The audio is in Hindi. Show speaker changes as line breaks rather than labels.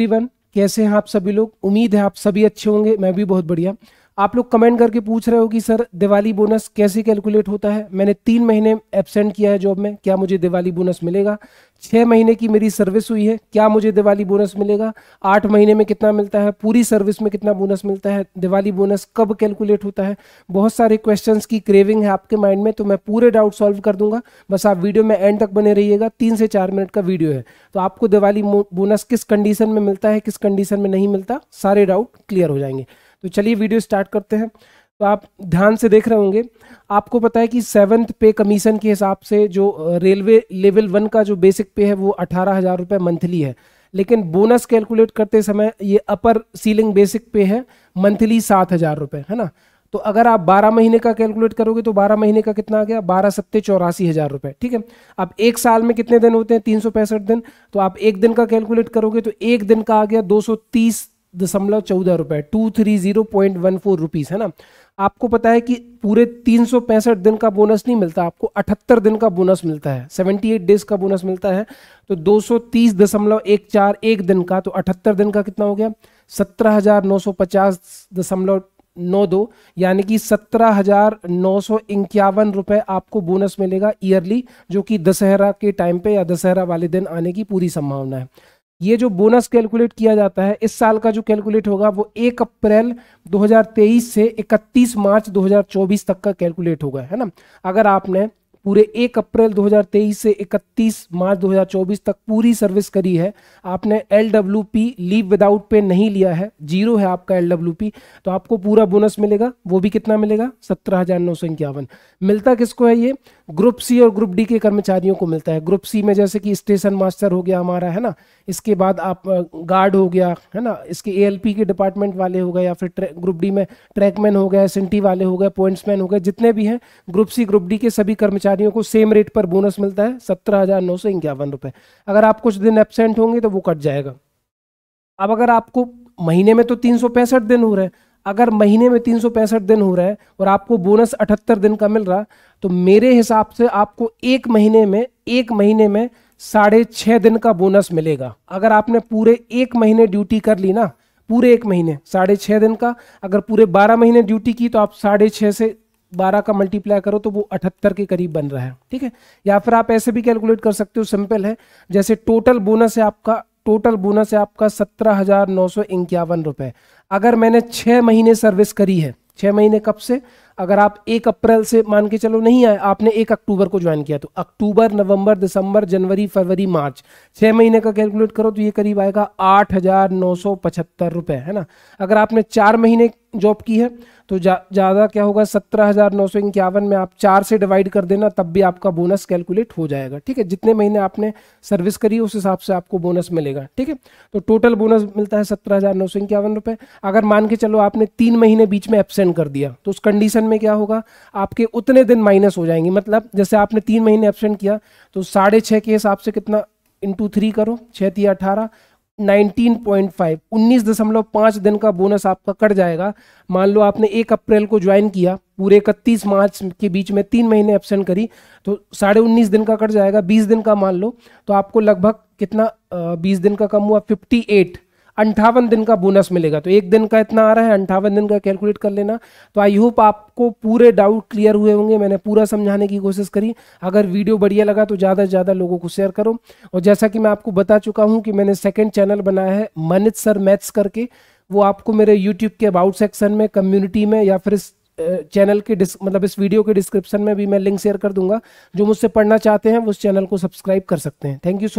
एवरीवन कैसे हैं आप सभी लोग उम्मीद है आप सभी अच्छे होंगे मैं भी बहुत बढ़िया आप लोग कमेंट करके पूछ रहे हो कि सर दिवाली बोनस कैसे कैलकुलेट होता है मैंने तीन महीने एबसेंट किया है जॉब में क्या मुझे दिवाली बोनस मिलेगा छः महीने की मेरी सर्विस हुई है क्या मुझे दिवाली बोनस मिलेगा आठ महीने में कितना मिलता है पूरी सर्विस में कितना बोनस मिलता है दिवाली बोनस कब कैलकुलेट होता है बहुत सारे क्वेश्चंस की क्रेविंग है आपके माइंड में तो मैं पूरे डाउट सॉल्व कर दूंगा बस आप वीडियो में एंड तक बने रहिएगा तीन से चार मिनट का वीडियो है तो आपको दिवाली बोनस किस कंडीशन में मिलता है किस कंडीशन में नहीं मिलता सारे डाउट क्लियर हो जाएंगे तो चलिए वीडियो स्टार्ट करते हैं तो आप ध्यान से देख रहे होंगे आपको पता है कि सेवन्थ पे कमीशन के हिसाब से जो रेलवे लेवल वन का जो बेसिक पे है वो अठारह हज़ार रुपये मंथली है लेकिन बोनस कैलकुलेट करते समय ये अपर सीलिंग बेसिक पे है मंथली सात हज़ार रुपये है ना तो अगर आप 12 महीने का कैलकुलेट करोगे तो 12 महीने का कितना आ गया बारह सत्ते चौरासी हज़ार रुपये ठीक है अब एक साल में कितने दिन होते हैं तीन दिन तो आप एक दिन का कैलकुलेट करोगे तो एक दिन का आ गया दो सौ तीस दशमलव चौदह रुपए two three zero point one four rupees है ना आपको पता है कि पूरे तीन सौ पैंसठ दिन का बोनस नहीं मिलता आपको अठहत्तर दिन का बोनस मिलता है सेवेंटी एट डेज का बोनस मिलता है तो दो सौ तीस दशमलव एक चार एक दिन का तो अठहत्तर दिन का कितना हो गया सत्रह हजार नौ सौ पचास दशमलव नौ दो यानी कि सत्रह हजार नौ सौ इक्यावन रुपए आपको बोनस मिलेगा ईयरली जो कि दशहरा के टाइम पे या दशहरा वाले दिन आने की पूरी संभावना है ये जो बोनस कैलकुलेट किया जाता है इस साल का जो कैलकुलेट होगा वो एक अप्रैल 2023 से 31 मार्च 2024 तक का कैलकुलेट होगा है ना अगर आपने पूरे एक अप्रैल 2023 से 31 मार्च 2024 तक पूरी सर्विस करी है आपने L W P leave without pay नहीं लिया है जीरो है आपका एल डब्ल्यू पी तो आपको पूरा बोनस मिलेगा वो भी कितना मिलेगा सत्रह हज़ार नौ सौ इक्यावन मिलता किसको है ये ग्रुप सी और ग्रुप डी के कर्मचारियों को मिलता है ग्रुप सी में जैसे कि स्टेशन मास्टर हो गया हमारा है ना इसके बाद आप गार्ड हो गया है ना इसके ए के डिपार्टमेंट वाले हो गए या फिर ग्रुप डी में ट्रैकमैन हो गए एस वाले हो गए पॉइंट्समैन हो गए जितने भी हैं ग्रुप सी ग्रुप डी के सभी कर्मचारी कर्मचारियों को सेम रेट पर बोनस मिलता है सत्रह हज़ार नौ सौ इक्यावन रुपए अगर आप कुछ दिन एबसेंट होंगे तो वो कट जाएगा अब अगर आपको महीने में तो तीन सौ पैंसठ दिन हो रहे हैं अगर महीने में तीन सौ पैंसठ दिन हो रहा है और आपको बोनस अठहत्तर दिन का मिल रहा तो मेरे हिसाब से आपको एक महीने में एक महीने में साढ़े छः दिन का बोनस मिलेगा अगर आपने पूरे एक महीने ड्यूटी कर ली ना पूरे एक महीने साढ़े छः दिन का अगर पूरे बारह महीने ड्यूटी की तो आप साढ़े छः से बारह का मल्टीप्लाई करो तो वो अठहत्तर के करीब बन रहा है ठीक है या फिर आप ऐसे भी कैलकुलेट कर सकते हो सिंपल है जैसे टोटल बोनस है आपका टोटल बोनस है आपका सत्रह हजार नौ सौ इक्यावन रुपए अगर मैंने छह महीने सर्विस करी है छह महीने कब से अगर आप एक अप्रैल से मान के चलो नहीं आए आपने एक अक्टूबर को ज्वाइन किया तो अक्टूबर नवंबर दिसंबर जनवरी फरवरी मार्च छः महीने का कैलकुलेट करो तो ये करीब आएगा आठ हजार नौ सौ पचहत्तर रुपये है ना अगर आपने चार महीने जॉब की है तो ज़्यादा जा, क्या होगा सत्रह हज़ार नौ सौ इक्यावन में आप चार से डिवाइड कर देना तब भी आपका बोनस कैलकुलेट हो जाएगा ठीक है जितने महीने आपने सर्विस करी उस हिसाब से आपको बोनस मिलेगा ठीक है तो टोटल बोनस मिलता है सत्रह हज़ार नौ सौ इक्यावन रुपये अगर मान के चलो आपने तीन महीने बीच में एबसेंट कर दिया तो उस कंडीशन में क्या होगा आपके उतने दिन माइनस हो जाएंगे मतलब जैसे आपने तीन महीने एबसेंट किया तो साढ़े छः के हिसाब से कितना इंटू थ्री करो छः तीन अठारह नाइनटीन पॉइंट फाइव उन्नीस दशमलव पाँच दिन का बोनस आपका कट जाएगा मान लो आपने एक अप्रैल को ज्वाइन किया पूरे इकतीस मार्च के बीच में तीन महीने एबसेंट करी तो साढ़े उन्नीस दिन का कट जाएगा बीस दिन का मान लो तो आपको लगभग कितना बीस दिन का कम हुआ फिफ्टी एट अंठावन दिन का बोनस मिलेगा तो एक दिन का इतना आ रहा है अंठावन दिन का कैलकुलेट कर लेना तो आई होप आपको पूरे डाउट क्लियर हुए होंगे मैंने पूरा समझाने की कोशिश करी अगर वीडियो बढ़िया लगा तो ज़्यादा से ज़्यादा लोगों को शेयर करो और जैसा कि मैं आपको बता चुका हूँ कि मैंने सेकेंड चैनल बनाया है मनित सर मैथ्स करके वो आपको मेरे यूट्यूब के अबाउट सेक्शन में कम्युनिटी में या फिर इस चैनल के मतलब इस वीडियो के डिस्क्रिप्शन में भी मैं लिंक शेयर कर दूंगा जो मुझसे पढ़ना चाहते हैं वो उस चैनल को सब्सक्राइब कर सकते हैं थैंक यू सो